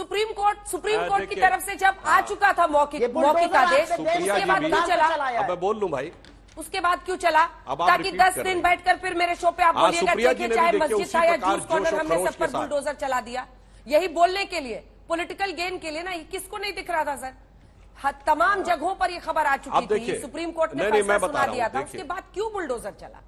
Supreme court supreme हाँ, court की तरफ से जब आ हाँ। चुका था मौखिक मौखिक आदेश उसके बाद क्यों चला अब मैं बोल लू भाई उसके बाद क्यों चला ताकि दस दिन बैठकर फिर मेरे शो पे आप हाँ, बोलिएगा देखिए चाहे मस्जिद था या जूस कॉर्नर हमने सब पर बुलडोजर चला दिया यही बोलने के लिए पॉलिटिकल गेन के लिए ना ये किसको नहीं दिख रहा था सर तमाम जगहों पर यह खबर आ चुकी थी सुप्रीम कोर्ट ने फैसला सुना दिया था उसके बाद क्यों बुलडोजर चला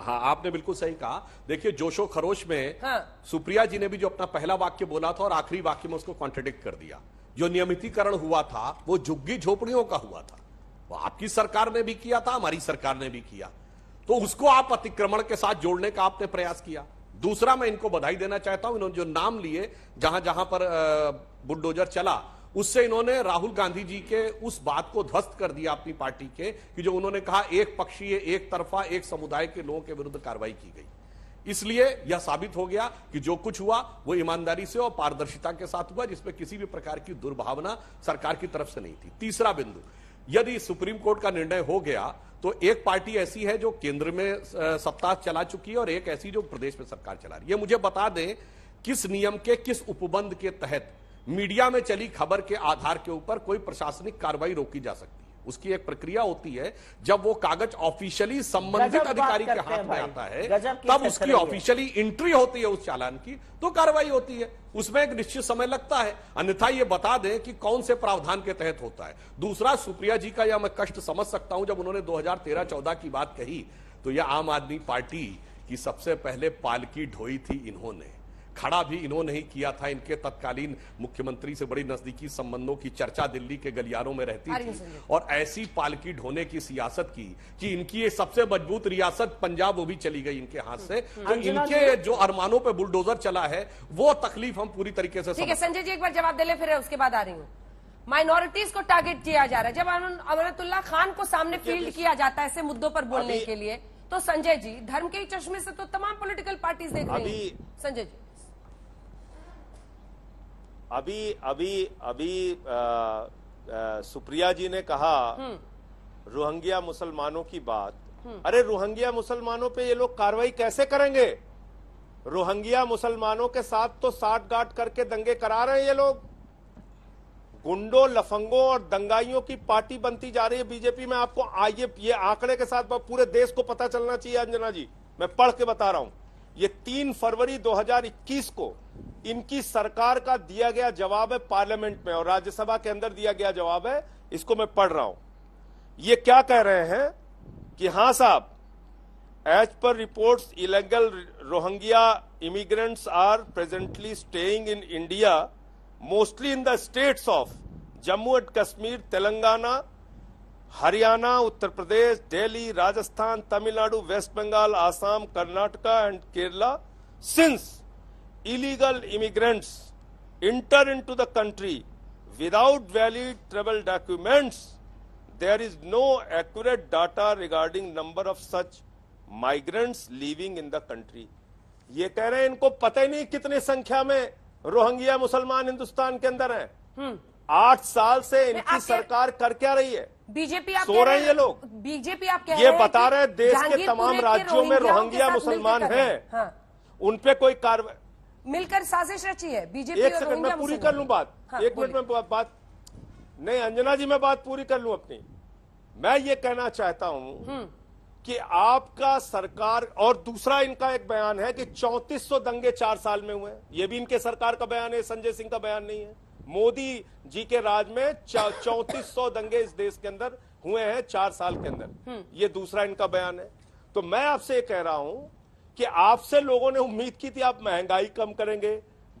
हाँ आपने बिल्कुल सही कहा देखिए जोशो खरोश में हाँ। सुप्रिया जी ने भी जो अपना पहला वाक्य बोला था और आखिरी वाक्य में उसको कॉन्ट्रेडिक्ट कर दिया जो नियमितीकरण हुआ था वो झुग्गी झोपड़ियों का हुआ था वो आपकी सरकार ने भी किया था हमारी सरकार ने भी किया तो उसको आप अतिक्रमण के साथ जोड़ने का आपने प्रयास किया दूसरा मैं इनको बधाई देना चाहता हूं इन्होंने जो नाम लिए जहां जहां पर बुलडोजर चला उससे इन्होंने राहुल गांधी जी के उस बात को ध्वस्त कर दिया अपनी पार्टी के कि जो उन्होंने कहा एक पक्षीय एक तरफा एक समुदाय के लोगों के विरुद्ध कार्रवाई की गई इसलिए यह साबित हो गया कि जो कुछ हुआ वो ईमानदारी से और पारदर्शिता के साथ हुआ जिसमें किसी भी प्रकार की दुर्भावना सरकार की तरफ से नहीं थी तीसरा बिंदु यदि सुप्रीम कोर्ट का निर्णय हो गया तो एक पार्टी ऐसी है जो केंद्र में सप्ताह चला चुकी है और एक ऐसी जो प्रदेश में सरकार चला रही है मुझे बता दें किस नियम के किस उपबंध के तहत मीडिया में चली खबर के आधार के ऊपर कोई प्रशासनिक कार्रवाई रोकी जा सकती है उसकी एक प्रक्रिया होती है जब वो कागज ऑफिशियली संबंधित अधिकारी के हाथ में आता है तब उसकी ऑफिशियली एंट्री होती है उस चालान की तो कार्रवाई होती है उसमें एक निश्चित समय लगता है अन्यथा ये बता दें कि कौन से प्रावधान के तहत होता है दूसरा सुप्रिया जी का यह मैं कष्ट समझ सकता हूं जब उन्होंने दो 14 की बात कही तो यह आम आदमी पार्टी की सबसे पहले पालकी ढोई थी इन्होंने खड़ा भी इन्होंने ही किया था इनके तत्कालीन मुख्यमंत्री से बड़ी नजदीकी संबंधों की चर्चा दिल्ली के गलियारों में रहती थी और ऐसी पालकी ढोने की सियासत की कि इनकी ये सबसे मजबूत रियासत पंजाब वो भी चली गई इनके हाथ से तो इनके जो अरमानों पे बुलडोजर चला है वो तकलीफ हम पूरी तरीके से संजय जी एक बार जवाब दे ले फिर उसके बाद आ रही हूँ माइनॉरिटीज को टारगेट किया जा रहा है जब अमरतुल्ला खान को सामने फील्ड किया जाता है ऐसे मुद्दों पर बोलने के लिए तो संजय जी धर्म के चश्मे से तो तमाम पॉलिटिकल पार्टीज देख रही हैं संजय जी अभी अभी अभी आ, आ, सुप्रिया जी ने कहा हम्म। रोहंग्या मुसलमानों की बात हम्म। अरे रोहंग्या मुसलमानों पे ये लोग कार्रवाई कैसे करेंगे रोहंग्या मुसलमानों के साथ तो साठ गाट करके दंगे करा रहे हैं ये लोग गुंडों लफंगों और दंगाइयों की पार्टी बनती जा रही है बीजेपी में आपको आइए ये आंकड़े के साथ पूरे देश को पता चलना चाहिए अंजना जी मैं पढ़ के बता रहा हूं ये तीन फरवरी 2021 को इनकी सरकार का दिया गया जवाब है पार्लियामेंट में और राज्यसभा के अंदर दिया गया जवाब है इसको मैं पढ़ रहा हूं ये क्या कह रहे हैं कि हां साहब as per reports illegal Rohingya immigrants are presently staying in India mostly in the states of Jammu and Kashmir Telangana Haryana Uttar Pradesh Delhi Rajasthan Tamil Nadu West Bengal Assam Karnataka and Kerala since illegal immigrants enter into the country without valid travel documents, there is no accurate data regarding number of such migrants living in the country. ये कह रहे inko pata hi nahi kitne sankhya mein rohingya Rohingya hindustan ke andar hain hmm 8 saal se inki sarkar kar kya rahi hai BJP आप सो रहे हैं ये लोग BJP आप कह ये रहे बता रहे हैं देश के तमाम राज्यों में रोहंगिया मुसलमान हैं। हाँ। उनपे कोई कार्रवाई मिलकर साजिश रची है बीजेपी एक सेकंड मैं पूरी कर लू बात हाँ, एक मिनट में बात नहीं अंजना जी मैं बात पूरी कर लू अपनी मैं ये कहना चाहता हूं हम्म। कि आपका सरकार और दूसरा इनका एक बयान है कि 3400 दंगे चार साल में हुए ये भी इनके सरकार का बयान है संजय सिंह का बयान नहीं है मोदी जी के राज में चौतीस सौ दंगे इस देश के अंदर हुए हैं चार साल के अंदर हम्म। ये दूसरा इनका बयान है तो मैं आपसे कह रहा हूं कि आपसे लोगों ने उम्मीद की थी आप महंगाई कम करेंगे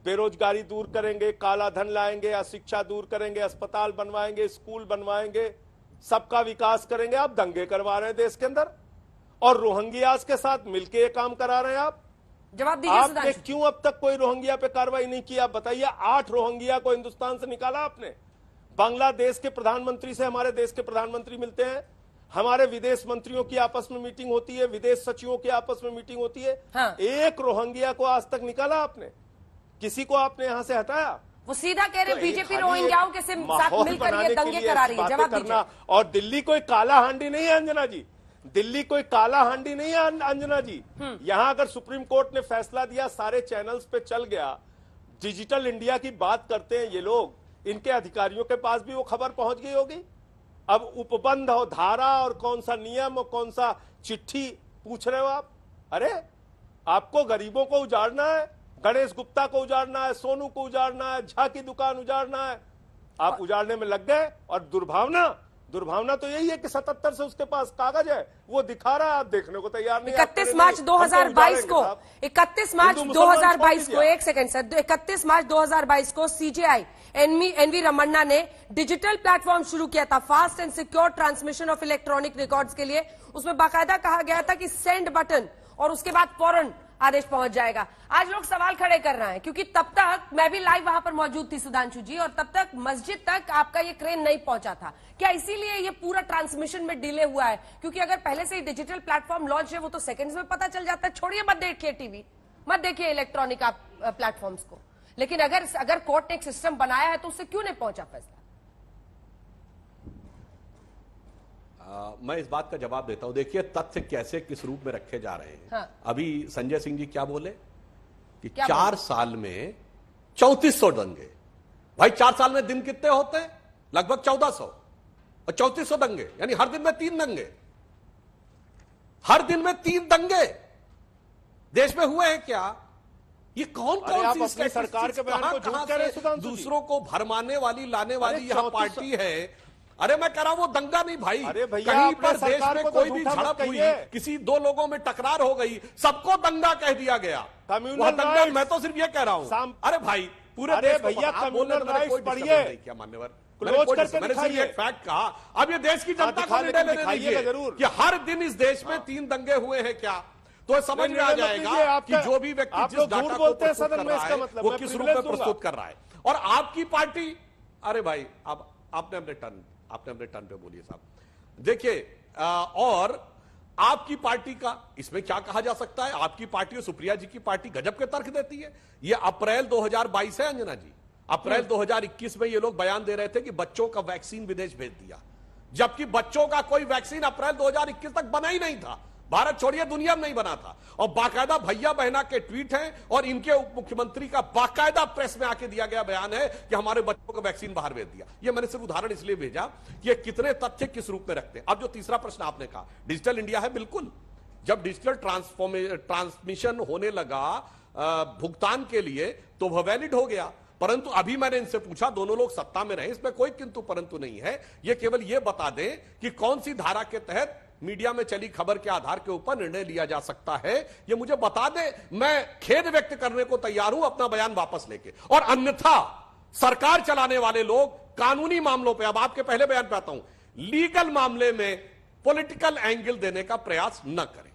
बेरोजगारी दूर करेंगे काला धन लाएंगे अशिक्षा दूर करेंगे अस्पताल बनवाएंगे स्कूल बनवाएंगे सबका विकास करेंगे आप दंगे करवा रहे हैं देश के अंदर और रोहंगिया के साथ मिलके ये काम करा रहे हैं आप जवाब दीजिए आपने क्यों अब तक कोई रोहंगिया पे कार्रवाई नहीं की आप बताइए आठ रोहंगिया को हिंदुस्तान से निकाला आपने बांग्लादेश के प्रधानमंत्री से हमारे देश के प्रधानमंत्री मिलते हैं हमारे विदेश मंत्रियों की आपस में मीटिंग होती है विदेश सचिवों की आपस में मीटिंग होती है हाँ। एक रोहंग्या को आज तक निकाला आपने किसी को आपने यहाँ से हटाया वो सीधा कह रहे हैं तो बीजेपी रोहिंग्याओं के साथ मिलकर ये दंगे करा रही है जवाब करना और दिल्ली कोई काला हांडी नहीं है अंजना जी दिल्ली कोई काला हांडी नहीं है अं- अंजना जी हम्म। यहाँ अगर सुप्रीम कोर्ट ने फैसला दिया सारे चैनल्स पे चल गया डिजिटल इंडिया की बात करते हैं ये लोग इनके अधिकारियों के पास भी वो खबर पहुंच गई होगी अब उपबंध और धारा और कौन सा नियम और कौन सा चिट्ठी पूछ रहे हो आप अरे आपको गरीबों को उजाड़ना है गणेश गुप्ता को उजाड़ना है सोनू को उजाड़ना है झा की दुकान उजाड़ना है आप उजाड़ने में लग गए और दुर्भावना दुर्भावना तो यही है कि 77 से उसके पास कागज है वो दिखा रहा है आप देखने को तैयार नहीं इकतीस मार्च 2022 को इकतीस मार्च 2022 को एक सेकंड सर इकतीस मार्च 2022 को सीजेआई एनवी रमन्ना ने डिजिटल प्लेटफॉर्म शुरू किया था fast and secure transmission of electronic record के लिए उसमें बाकायदा कहा गया था कि सेंड बटन और उसके बाद फॉरन आदेश पहुंच जाएगा आज लोग सवाल खड़े कर रहे हैं क्योंकि तब तक मैं भी लाइव वहां पर मौजूद थी सुधांशु जी और तब तक मस्जिद तक आपका ये क्रेन नहीं पहुंचा था क्या इसीलिए ये पूरा ट्रांसमिशन में डिले हुआ है क्योंकि अगर पहले से ही डिजिटल प्लेटफॉर्म लॉन्च है वो तो सेकंड में पता चल जाता है छोड़िए मत देखिए टीवी मत देखिए इलेक्ट्रॉनिक आप को लेकिन अगर अगर कोर्ट ने एक सिस्टम बनाया है तो उससे क्यों नहीं पहुंचा फैसला आ, मैं इस बात का जवाब देता हूं देखिए तथ्य कैसे किस रूप में रखे जा रहे हैं हाँ। अभी संजय सिंह जी क्या बोले कि क्या चार बोले? साल में चौतीस सौ दंगे भाई चार साल में दिन कितने होते हैं लगभग चौदह सौ और चौतीस सौ दंगे यानी हर दिन में तीन दंगे हर दिन में तीन दंगे देश में हुए हैं क्या ये कौन कौन सी सरकार के कहां, कहां दूसरों को भरमाने वाली लाने वाली यह पार्टी है अरे मैं कह रहा हूँ वो दंगा नहीं भाई कहीं पर देश में तो कोई भी झड़प हुई किसी दो लोगों में टकरार हो गई सबको दंगा कह दिया गया दंगा मैं तो सिर्फ ये कह रहा हूँ अरे भाई पूरे देश भैया क्या मान्यवर फैक्ट कहा अब ये देश की हाँ, जनता का निर्णय लेने दीजिए कि हर दिन इस देश में हाँ। तीन दंगे हुए हैं क्या तो समझ में आ जाएगा कि जो भी व्यक्ति जिस तो डाटा को प्रस्तुत कर रहा है मतलब वो किस रूप में प्रस्तुत कर रहा है और आपकी पार्टी अरे भाई अब आपने अपने टर्न आपने अपने टर्न पे बोलिए साहब देखिए और आपकी पार्टी का इसमें क्या कहा जा सकता है आपकी पार्टी और सुप्रिया जी की पार्टी गजब के तर्क देती है यह अप्रैल 2022 है अंजना जी अप्रैल 2021 हम्म। में ये लोग बयान दे रहे थे कि बच्चों का वैक्सीन विदेश भेज दिया जबकि बच्चों का कोई वैक्सीन अप्रैल 2021 तक बना ही नहीं था भारत छोड़िए दुनिया में नहीं बना था और बाकायदा भैया बहना के ट्वीट हैं और इनके उप मुख्यमंत्री का बाकायदा प्रेस में आके दिया गया बयान है कि हमारे बच्चों को वैक्सीन बाहर भेज दिया ये मैंने सिर्फ उदाहरण इसलिए भेजा ये कितने तथ्य किस रूप में रखते हैं अब जो तीसरा प्रश्न आपने कहा डिजिटल इंडिया है बिल्कुल जब डिजिटल ट्रांसफॉर्मे ट्रांसमिशन होने लगा भुगतान के लिए तो वह वैलिड हो गया परंतु अभी मैंने इनसे पूछा दोनों लोग सत्ता में रहे इसमें कोई किंतु परंतु नहीं है यह केवल यह बता दें कि कौन सी धारा के तहत मीडिया में चली खबर के आधार के ऊपर निर्णय लिया जा सकता है ये मुझे बता दे मैं खेद व्यक्त करने को तैयार हूं अपना बयान वापस लेके और अन्यथा सरकार चलाने वाले लोग कानूनी मामलों पर अब आपके पहले बयान पे आता हूं लीगल मामले में पॉलिटिकल एंगल देने का प्रयास न करें